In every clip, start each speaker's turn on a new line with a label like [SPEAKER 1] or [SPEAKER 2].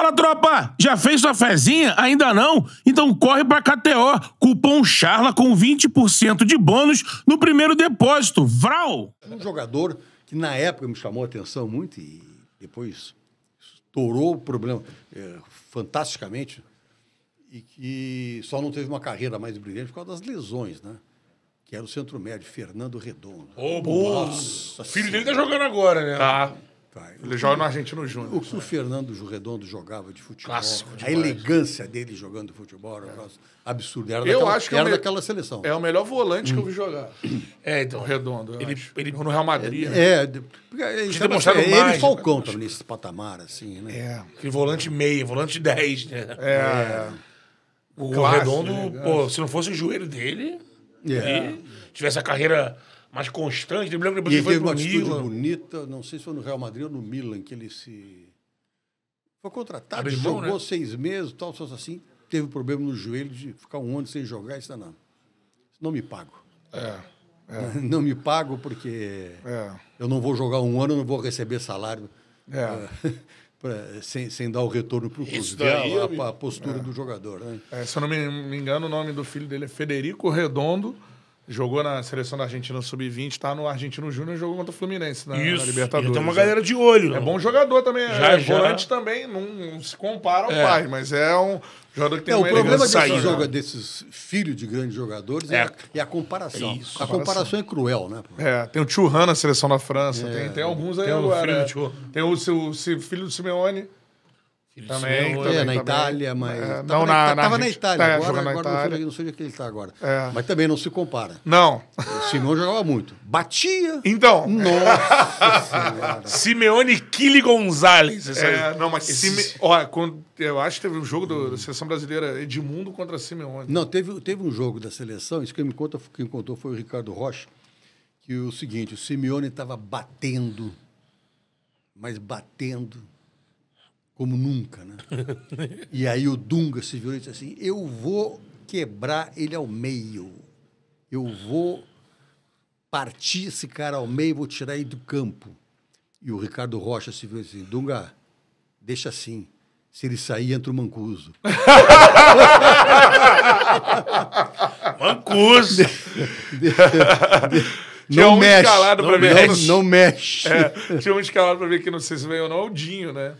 [SPEAKER 1] Fala, tropa! Já fez sua fezinha? Ainda não? Então corre pra KTO. Cupom CHARLA com 20% de bônus no primeiro depósito. Vral! Um jogador que na época me chamou a atenção muito e depois estourou o problema é, fantasticamente e que só não teve uma carreira mais brilhante por causa das lesões, né? Que era o centro médio, Fernando Redondo. Oh, Nossa, o filho dele tá jogando agora, né? Tá. Ele joga no Argentino Júnior. O que o Fernando Jurredondo jogava de futebol, Clássico a elegância dele jogando futebol era é. absurdo. Era, eu daquela, acho que é era me... daquela seleção. É o melhor volante hum. que eu vi jogar. Hum. É, então. O Redondo. Ele, ele, no Real Madrid. É, né? é, então, é demonstraram é mais, ele né? e Falcão também nesse patamar, assim, né? É, que volante meia, volante 10, né? É. O, Clássico, Redondo, né? pô, se não fosse o joelho dele, ele tivesse a carreira mais constante. Eu me lembro que ele foi pro uma Milan. bonita, não sei se foi no Real Madrid ou no Milan, que ele se... Foi contratado, jogou né? seis meses, tal, só assim. Teve problema no joelho de ficar um ano sem jogar, isso não. É não me pago. É. é. Não me pago porque é. eu não vou jogar um ano, não vou receber salário. É. Pra, sem, sem dar o retorno para o clube. Daí, a, a, postura é. do jogador. Né? É, se eu não me engano, o nome do filho dele é Federico Redondo. Jogou na seleção da Argentina Sub-20, tá no Argentino Júnior, jogou contra o Fluminense na, Isso. na Libertadores. Tem uma né? galera de olho. É né? bom jogador também. Já, é já. volante também, não, não, se compara ao é. pai, mas é um jogador que tem é, uma O problema desses, né? joga, desses filhos de grandes jogadores é, é a é comparação. É isso, a comparação é cruel, né? É, tem o Churran na seleção da França, é. tem, tem alguns aí tem agora. O filho do Tio. Tem o, o, o filho do Simeone também, também, é, na Itália, é, mas. É, não, na, na, tava na Itália, tá, agora, agora Itália. Não, sei, onde é que ele está agora. É. Mas também não se compara. Não. O Simeone jogava muito. Batia. Então. Nossa Simeone Kili Gonzalez. É, não, mas Sime... Ó, quando, eu acho que teve um jogo da seleção brasileira, Edmundo contra Simeone. Não, teve, teve um jogo da seleção, isso que me conta, quem contou foi o Ricardo Rocha, que é o seguinte, o Simeone estava batendo, mas batendo como nunca, né? e aí o Dunga se virou e disse assim: eu vou quebrar ele ao meio, eu vou partir esse cara ao meio, vou tirar ele do campo. E o Ricardo Rocha se virou e disse assim: Dunga, deixa assim. Se ele sair, entra o Mancuso. Mancuso! De, de, de, não um mexe, não, Não, não mexe. É, tinha um escalado para ver que não sei se veio ou não, é o Dinho, né?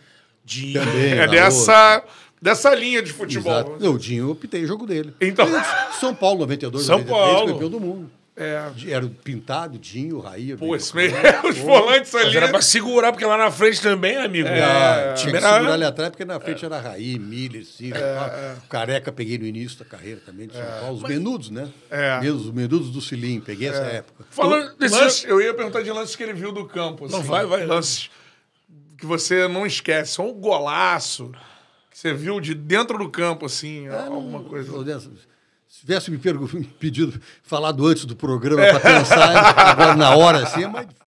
[SPEAKER 1] Dinho. Também, é dessa, dessa linha de futebol. Exato. Eu, o Dinho, eu optei o jogo dele. Então. São Paulo, 92, São 93, Paulo. campeão do mundo. É. Era pintado, Dinho, Raí. Pô, esse meio, os volantes ali. Mas era pra segurar, porque lá na frente também, amigo. É, é, tinha que segurar ali atrás, porque na frente é. era Raí, Miller, Silva, é, é. Careca peguei no início da carreira também. De São é. Paulo. Os Mas... menudos, né? É. Menos, os menudos do Cilim, peguei essa é. época. Falando então, desse... Lance, eu ia perguntar de lances que ele viu do campo. Assim. Não, vai, vai, lances que você não esquece? Só um golaço que você viu de dentro do campo, assim, é, alguma não, coisa. se tivesse me pedido falado antes do programa é. para pensar, agora na hora, assim, é mais